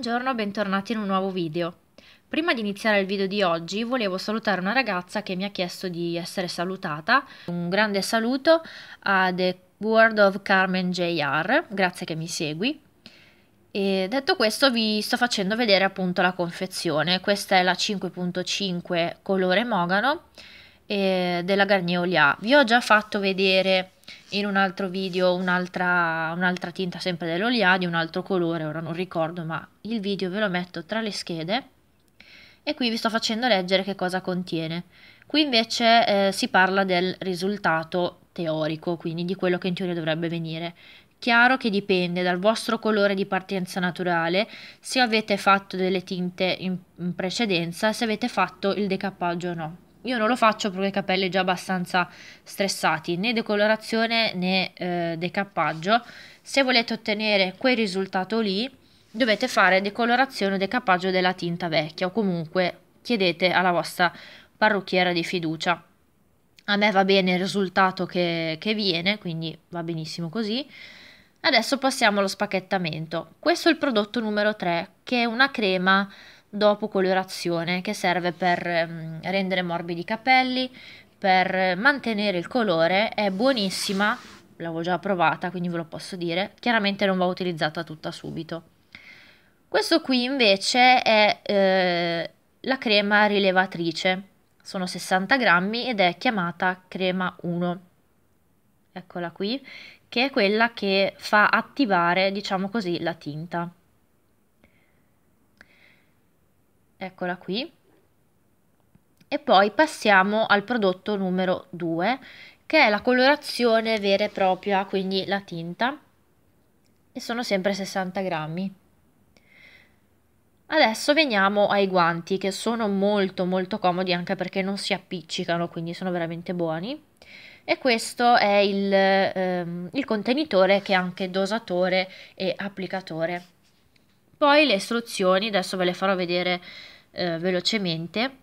Buongiorno, bentornati in un nuovo video. Prima di iniziare il video di oggi volevo salutare una ragazza che mi ha chiesto di essere salutata. Un grande saluto a The World of Carmen JR, grazie che mi segui. E detto questo vi sto facendo vedere appunto la confezione. Questa è la 5.5 colore mogano e eh, della Garnier Olià. Vi ho già fatto vedere in un altro video un'altra, un'altra tinta sempre dell'oliadi, un altro colore, ora non ricordo, ma il video ve lo metto tra le schede e qui vi sto facendo leggere che cosa contiene. Qui invece eh, si parla del risultato teorico, quindi di quello che in teoria dovrebbe venire. Chiaro che dipende dal vostro colore di partenza naturale, se avete fatto delle tinte in, in precedenza, se avete fatto il decappaggio o no. Io non lo faccio perché ho i capelli già abbastanza stressati, né decolorazione né eh, decappaggio. Se volete ottenere quel risultato lì, dovete fare decolorazione o decappaggio della tinta vecchia o comunque chiedete alla vostra parrucchiera di fiducia. A me va bene il risultato che, che viene, quindi va benissimo così. Adesso passiamo allo spacchettamento. Questo è il prodotto numero 3, che è una crema dopo colorazione che serve per ehm, rendere morbidi i capelli, per mantenere il colore, è buonissima, l'avevo già provata quindi ve lo posso dire, chiaramente non va utilizzata tutta subito. Questo qui invece è eh, la crema rilevatrice, sono 60 grammi ed è chiamata crema 1, eccola qui, che è quella che fa attivare, diciamo così, la tinta. eccola qui. E poi passiamo al prodotto numero 2, che è la colorazione vera e propria, quindi la tinta, e sono sempre 60 grammi. Adesso veniamo ai guanti che sono molto molto comodi anche perché non si appiccicano quindi sono veramente buoni e questo è il, ehm, il contenitore che è anche dosatore e applicatore. Poi le istruzioni, adesso ve le farò vedere eh, velocemente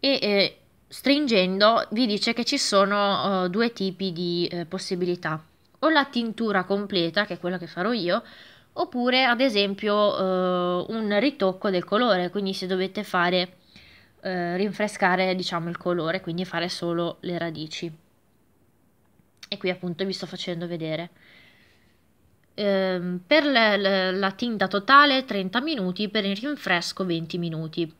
e eh, stringendo vi dice che ci sono eh, due tipi di eh, possibilità o la tintura completa che è quella che farò io oppure ad esempio eh, un ritocco del colore quindi se dovete fare eh, rinfrescare diciamo il colore quindi fare solo le radici e qui appunto vi sto facendo vedere ehm, per la tinta totale 30 minuti, per il rinfresco 20 minuti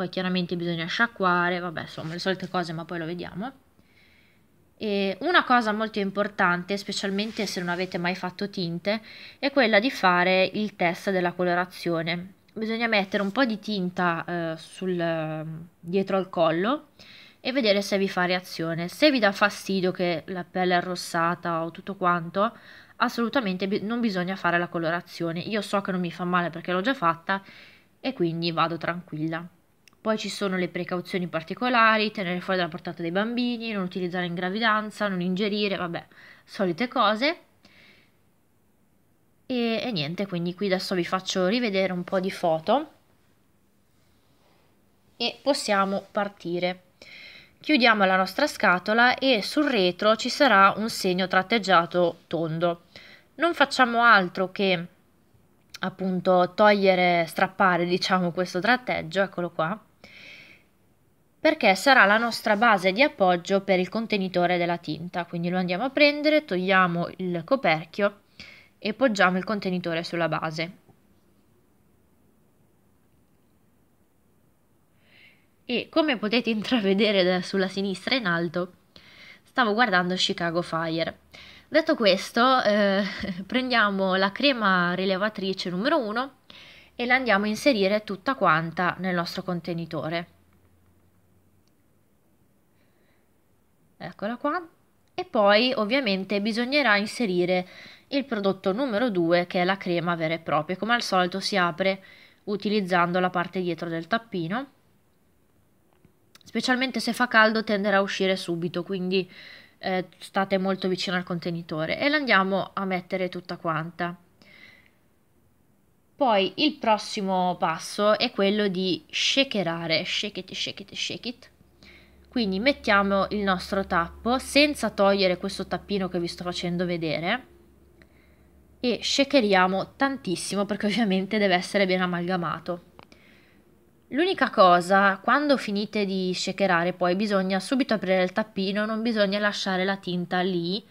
poi chiaramente bisogna sciacquare, vabbè insomma le solite cose ma poi lo vediamo. E una cosa molto importante, specialmente se non avete mai fatto tinte, è quella di fare il test della colorazione. Bisogna mettere un po' di tinta eh, sul, dietro al collo e vedere se vi fa reazione. Se vi dà fastidio che la pelle è arrossata o tutto quanto, assolutamente non bisogna fare la colorazione. Io so che non mi fa male perché l'ho già fatta e quindi vado tranquilla. Poi ci sono le precauzioni particolari, tenere fuori dalla portata dei bambini, non utilizzare in gravidanza, non ingerire, vabbè, solite cose. E, e niente, quindi qui adesso vi faccio rivedere un po' di foto e possiamo partire. Chiudiamo la nostra scatola e sul retro ci sarà un segno tratteggiato tondo. Non facciamo altro che appunto togliere, strappare diciamo questo tratteggio, eccolo qua, perché sarà la nostra base di appoggio per il contenitore della tinta. Quindi lo andiamo a prendere, togliamo il coperchio e poggiamo il contenitore sulla base. E come potete intravedere sulla sinistra in alto, stavo guardando Chicago Fire. Detto questo, eh, prendiamo la crema rilevatrice numero 1 e la andiamo a inserire tutta quanta nel nostro contenitore. eccola qua, e poi ovviamente bisognerà inserire il prodotto numero 2 che è la crema vera e propria, come al solito si apre utilizzando la parte dietro del tappino, specialmente se fa caldo tenderà a uscire subito, quindi eh, state molto vicino al contenitore e l'andiamo a mettere tutta quanta. Poi il prossimo passo è quello di shakerare, shake it, shake it, shake it, quindi mettiamo il nostro tappo senza togliere questo tappino che vi sto facendo vedere e shakeriamo tantissimo perché ovviamente deve essere ben amalgamato L'unica cosa, quando finite di shakerare poi bisogna subito aprire il tappino, non bisogna lasciare la tinta lì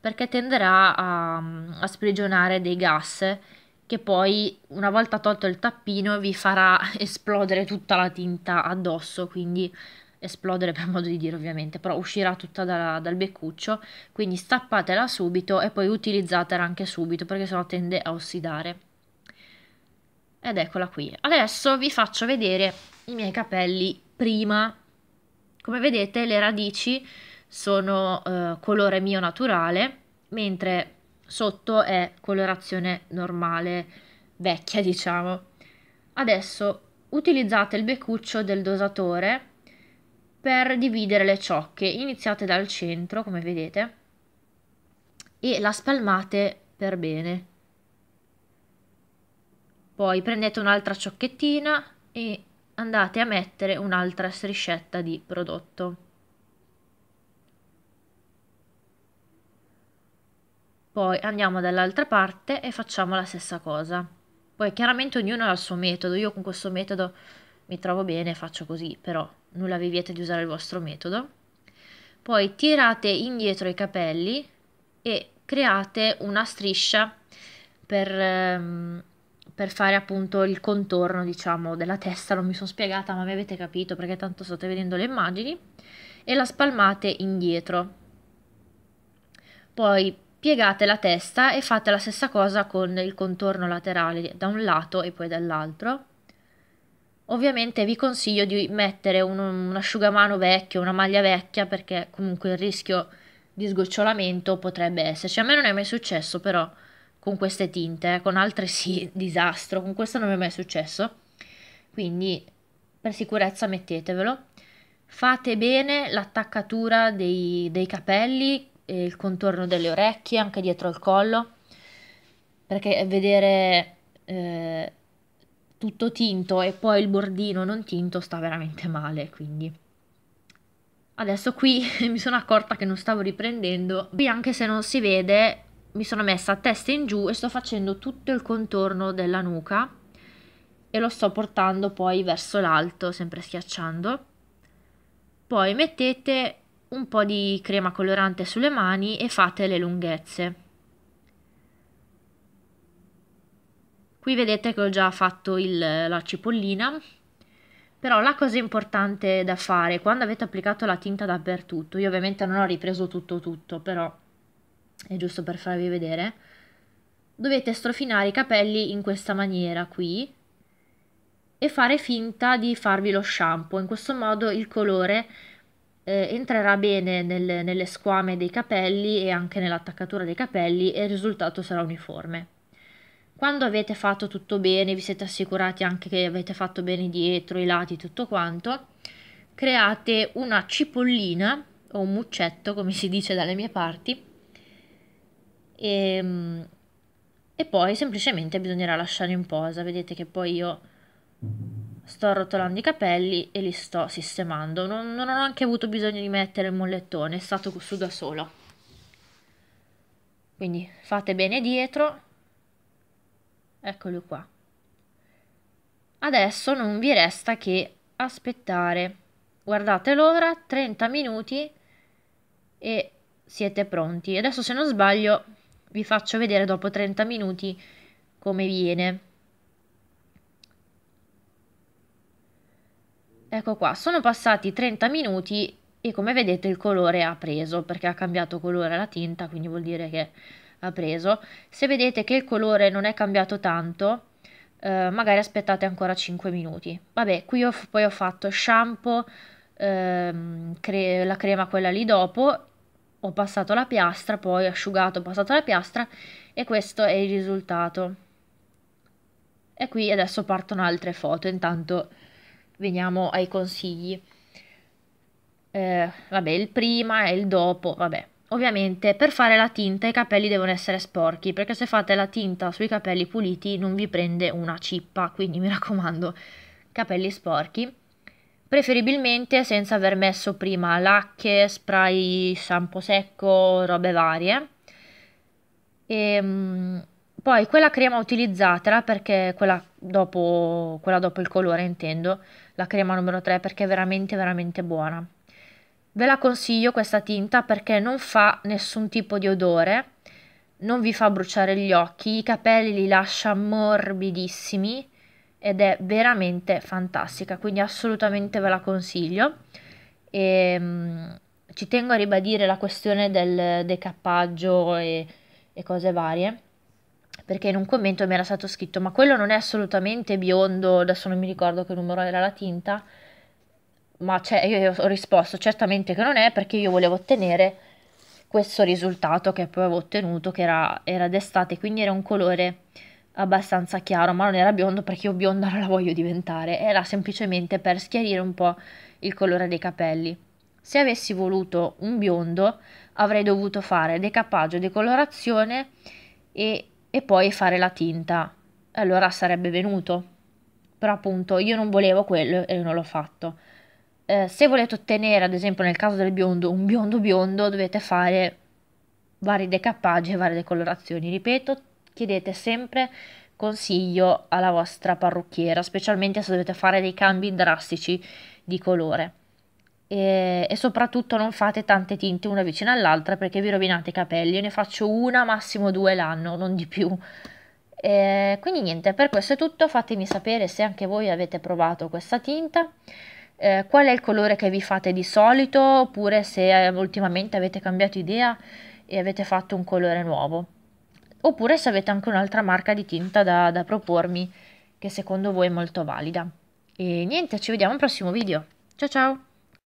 perché tenderà a, a, sprigionare dei gas che poi una volta tolto il tappino vi farà esplodere tutta la tinta addosso, quindi esplodere per modo di dire ovviamente, però uscirà tutta da, dal beccuccio, quindi stappatela subito e poi utilizzatela anche subito perché sennò tende a ossidare. Ed eccola qui. Adesso vi faccio vedere i miei capelli prima. Come vedete le radici sono eh, colore mio naturale, mentre sotto è colorazione normale, vecchia diciamo. Adesso utilizzate il beccuccio del dosatore per dividere le ciocche. Iniziate dal centro, come vedete, e la spalmate per bene. Poi prendete un'altra ciocchettina e andate a mettere un'altra striscetta di prodotto. Poi andiamo dall'altra parte e facciamo la stessa cosa. Poi chiaramente ognuno ha il suo metodo, io con questo metodo mi trovo bene, faccio così, però nulla vi vieta di usare il vostro metodo. Poi tirate indietro i capelli e create una striscia per, ehm, per fare appunto il contorno, diciamo, della testa. Non mi sono spiegata, ma mi avete capito perché tanto state vedendo le immagini. E la spalmate indietro. Poi piegate la testa e fate la stessa cosa con il contorno laterale da un lato e poi dall'altro Ovviamente vi consiglio di mettere un, un asciugamano vecchio, una maglia vecchia, perché comunque il rischio di sgocciolamento potrebbe esserci. A me non è mai successo però con queste tinte, eh. con altre sì, disastro, con questo non mi è mai successo. Quindi per sicurezza mettetevelo. Fate bene l'attaccatura dei, dei capelli, il contorno delle orecchie, anche dietro il collo, perché vedere... Eh, tutto tinto e poi il bordino non tinto sta veramente male, quindi... Adesso qui mi sono accorta che non stavo riprendendo, qui anche se non si vede mi sono messa a testa in giù e sto facendo tutto il contorno della nuca e lo sto portando poi verso l'alto, sempre schiacciando. Poi mettete un po' di crema colorante sulle mani e fate le lunghezze. Qui vedete che ho già fatto il, la cipollina, però la cosa importante da fare quando avete applicato la tinta dappertutto, io ovviamente non ho ripreso tutto tutto, però è giusto per farvi vedere, dovete strofinare i capelli in questa maniera qui e fare finta di farvi lo shampoo, in questo modo il colore eh, entrerà bene nel, nelle squame dei capelli e anche nell'attaccatura dei capelli e il risultato sarà uniforme. Quando avete fatto tutto bene, vi siete assicurati anche che avete fatto bene dietro, i lati, tutto quanto, create una cipollina o un muccetto, come si dice dalle mie parti, e, ehm, e poi semplicemente bisognerà lasciare in posa. Vedete che poi io sto arrotolando i capelli e li sto sistemando. Non, non, ho anche avuto bisogno di mettere il mollettone, è stato su da solo. Quindi fate bene dietro eccolo qua. Adesso non vi resta che aspettare. Guardate l'ora, 30 minuti e siete pronti. Adesso se non sbaglio vi faccio vedere dopo 30 minuti come viene. Ecco qua, sono passati 30 minuti e come vedete il colore ha preso perché ha cambiato colore la tinta, quindi vuol dire che ha preso. Se vedete che il colore non è cambiato tanto, eh, magari aspettate ancora 5 minuti. Vabbè, qui ho, poi ho fatto shampoo, ehm, cre la crema quella lì dopo, ho passato la piastra, poi asciugato, ho passato la piastra e questo è il risultato. E qui adesso partono altre foto, intanto veniamo ai consigli. Eh, vabbè, il prima e il dopo, vabbè. Ovviamente per fare la tinta i capelli devono essere sporchi perché se fate la tinta sui capelli puliti non vi prende una cippa, quindi mi raccomando capelli sporchi. Preferibilmente senza aver messo prima lacche, spray, shampoo secco, robe varie. E, ehm, poi quella crema utilizzatela perché quella dopo, quella dopo il colore intendo, la crema numero 3 perché è veramente veramente buona. Ve la consiglio questa tinta perché non fa nessun tipo di odore, non vi fa bruciare gli occhi, i capelli li lascia morbidissimi ed è veramente fantastica, quindi assolutamente ve la consiglio. E, ehm, ci tengo a ribadire la questione del decappaggio e, e cose varie perché in un commento mi era stato scritto ma quello non è assolutamente biondo, adesso non mi ricordo che numero era la tinta, ma cioè, io ho risposto certamente che non è perché io volevo ottenere questo risultato che poi avevo ottenuto che era, era d'estate quindi era un colore abbastanza chiaro ma non era biondo perché io bionda non la voglio diventare era semplicemente per schiarire un po' il colore dei capelli se avessi voluto un biondo avrei dovuto fare decappaggio, decolorazione e, e poi fare la tinta allora sarebbe venuto però appunto io non volevo quello e non l'ho fatto eh, se volete ottenere, ad esempio nel caso del biondo, un biondo biondo, dovete fare vari decappaggi e varie decolorazioni. Ripeto, chiedete sempre consiglio alla vostra parrucchiera, specialmente se dovete fare dei cambi drastici di colore. E, e soprattutto non fate tante tinte una vicino all'altra perché vi rovinate i capelli. Io ne faccio una, massimo due l'anno, non di più. E, quindi niente, per questo è tutto. Fatemi sapere se anche voi avete provato questa tinta eh, qual è il colore che vi fate di solito oppure se eh, ultimamente avete cambiato idea e avete fatto un colore nuovo oppure se avete anche un'altra marca di tinta da, da propormi che secondo voi è molto valida e niente ci vediamo al prossimo video ciao ciao